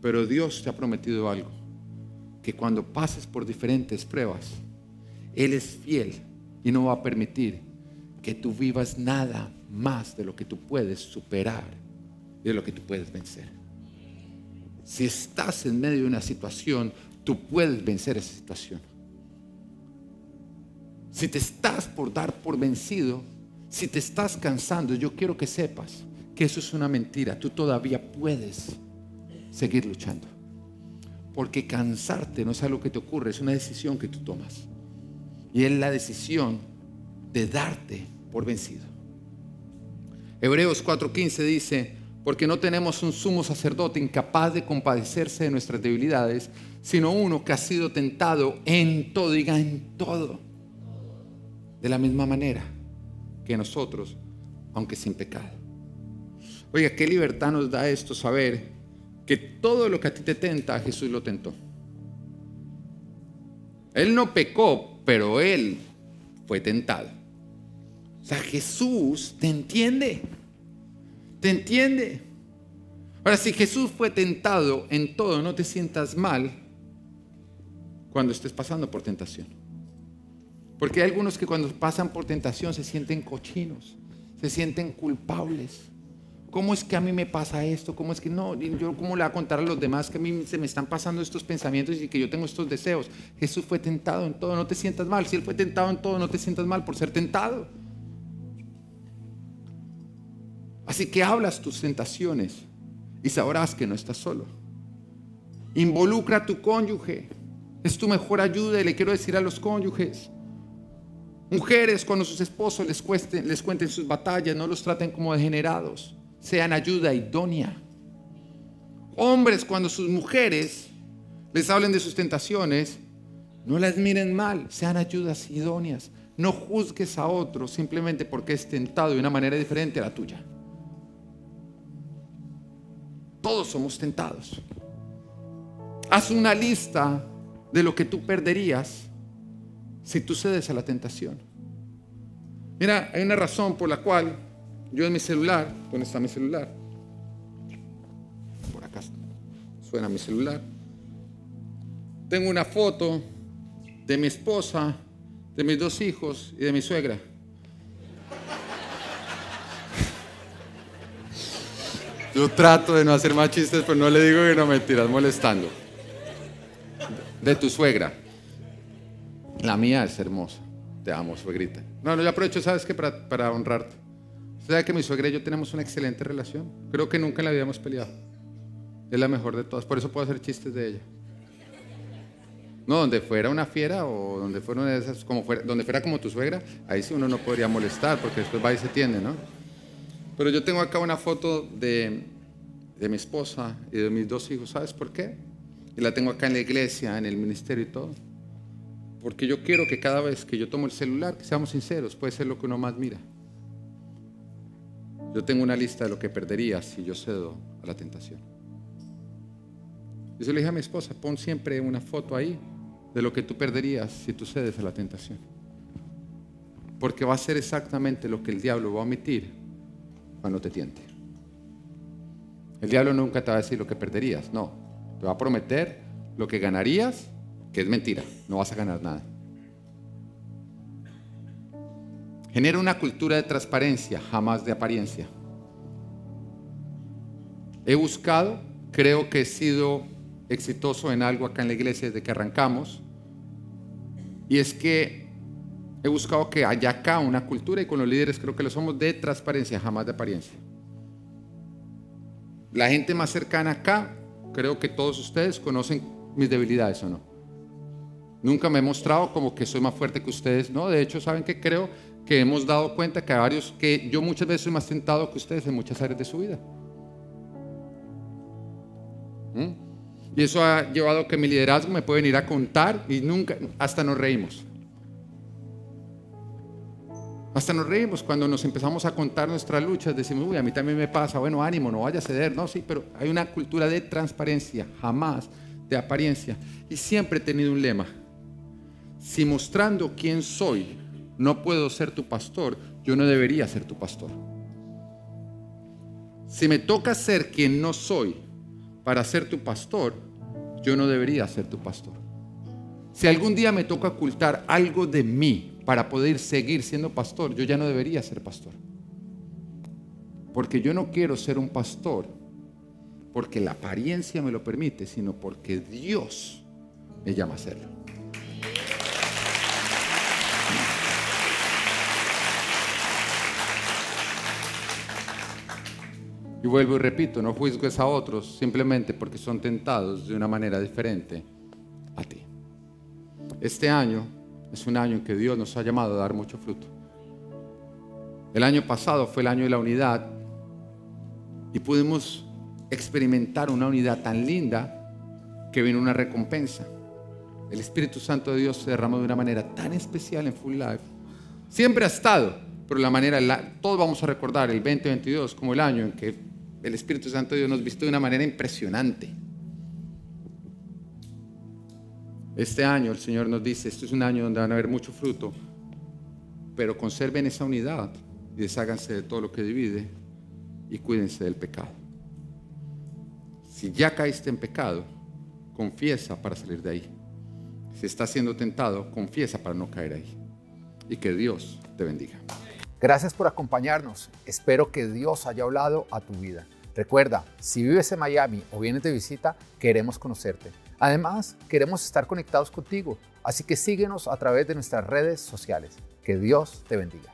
Pero Dios te ha prometido algo, que cuando pases por diferentes pruebas, Él es fiel y no va a permitir que tú vivas nada más de lo que tú puedes superar y de lo que tú puedes vencer. Si estás en medio de una situación, tú puedes vencer esa situación si te estás por dar por vencido, si te estás cansando, yo quiero que sepas que eso es una mentira. Tú todavía puedes seguir luchando. Porque cansarte no es algo que te ocurre, es una decisión que tú tomas. Y es la decisión de darte por vencido. Hebreos 4:15 dice, porque no tenemos un sumo sacerdote incapaz de compadecerse de nuestras debilidades, sino uno que ha sido tentado en todo, diga en todo de la misma manera que nosotros, aunque sin pecado. Oiga, qué libertad nos da esto saber que todo lo que a ti te tenta, Jesús lo tentó. Él no pecó, pero él fue tentado. O sea, Jesús te entiende. ¿Te entiende? Ahora, si Jesús fue tentado en todo, no te sientas mal cuando estés pasando por tentación. Porque hay algunos que cuando pasan por tentación se sienten cochinos, se sienten culpables. ¿Cómo es que a mí me pasa esto? ¿Cómo es que no? ¿Yo cómo le voy a contar a los demás que a mí se me están pasando estos pensamientos y que yo tengo estos deseos? Jesús fue tentado en todo, no te sientas mal. Si Él fue tentado en todo, no te sientas mal por ser tentado. Así que hablas tus tentaciones y sabrás que no estás solo. Involucra a tu cónyuge. Es tu mejor ayuda y le quiero decir a los cónyuges. Mujeres, cuando sus esposos les, les cuenten sus batallas, no los traten como degenerados, sean ayuda idónea. Hombres, cuando sus mujeres les hablen de sus tentaciones, no las miren mal, sean ayudas idóneas. No juzgues a otro simplemente porque es tentado de una manera diferente a la tuya. Todos somos tentados. Haz una lista de lo que tú perderías si tú cedes a la tentación. Mira, hay una razón por la cual yo en mi celular, ¿dónde está mi celular? Por acá suena mi celular. Tengo una foto de mi esposa, de mis dos hijos y de mi suegra. Yo trato de no hacer más chistes, pero no le digo que no me tiras molestando. De tu suegra. La mía es hermosa. Te amo, suegrita. No, no, yo aprovecho, ¿sabes que Para, honrarte. Usted sabe que mi suegra y yo tenemos una excelente relación. Creo que nunca la habíamos peleado. Es la mejor de todas, por eso puedo hacer chistes de ella. No, donde fuera una fiera o donde fuera de esas, como donde fuera como tu suegra, ahí sí uno no podría molestar porque después va y se tiende, ¿no? Pero yo tengo acá una foto de, de mi esposa y de mis dos hijos, ¿sabes por qué? Y la tengo acá en la iglesia, en el ministerio y todo porque yo quiero que cada vez que yo tomo el celular, seamos sinceros, puede ser lo que uno más mira. Yo tengo una lista de lo que perderías si yo cedo a la tentación. Yo le dije a mi esposa, pon siempre una foto ahí de lo que tú perderías si tú cedes a la tentación. Porque va a ser exactamente lo que el diablo va a omitir cuando te tiente. El diablo nunca te va a decir lo que perderías, no. Te va a prometer lo que ganarías que es mentira, no vas a ganar nada. Genera una cultura de transparencia, jamás de apariencia. He buscado, creo que he sido exitoso en algo acá en la iglesia desde que arrancamos, y es que he buscado que haya acá una cultura, y con los líderes creo que lo somos, de transparencia, jamás de apariencia. La gente más cercana acá, creo que todos ustedes conocen mis debilidades o no. Nunca me he mostrado como que soy más fuerte que ustedes. No, de hecho, ¿saben que Creo que hemos dado cuenta que hay varios que yo muchas veces soy más tentado que ustedes en muchas áreas de su vida. ¿Mm? Y eso ha llevado a que mi liderazgo me puede venir a contar y nunca, hasta nos reímos. Hasta nos reímos cuando nos empezamos a contar nuestras luchas, decimos, uy, a mí también me pasa, bueno, ánimo, no vaya a ceder, no, sí, pero hay una cultura de transparencia, jamás de apariencia. Y siempre he tenido un lema, si mostrando quién soy no puedo ser tu pastor, yo no debería ser tu pastor. Si me toca ser quien no soy para ser tu pastor, yo no debería ser tu pastor. Si algún día me toca ocultar algo de mí para poder seguir siendo pastor, yo ya no debería ser pastor. Porque yo no quiero ser un pastor porque la apariencia me lo permite, sino porque Dios me llama a serlo. Y vuelvo y repito, no juzgues a otros simplemente porque son tentados de una manera diferente a ti. Este año es un año en que Dios nos ha llamado a dar mucho fruto. El año pasado fue el año de la unidad y pudimos experimentar una unidad tan linda que vino una recompensa. El Espíritu Santo de Dios se derramó de una manera tan especial en Full Life. Siempre ha estado, pero la manera, la, todos vamos a recordar el 2022 como el año en que el Espíritu Santo de Dios nos viste de una manera impresionante. Este año el Señor nos dice, este es un año donde van a haber mucho fruto, pero conserven esa unidad y desháganse de todo lo que divide y cuídense del pecado. Si ya caíste en pecado, confiesa para salir de ahí. Si estás siendo tentado, confiesa para no caer ahí. Y que Dios te bendiga. Gracias por acompañarnos. Espero que Dios haya hablado a tu vida. Recuerda, si vives en Miami o vienes de visita, queremos conocerte. Además, queremos estar conectados contigo, así que síguenos a través de nuestras redes sociales. Que Dios te bendiga.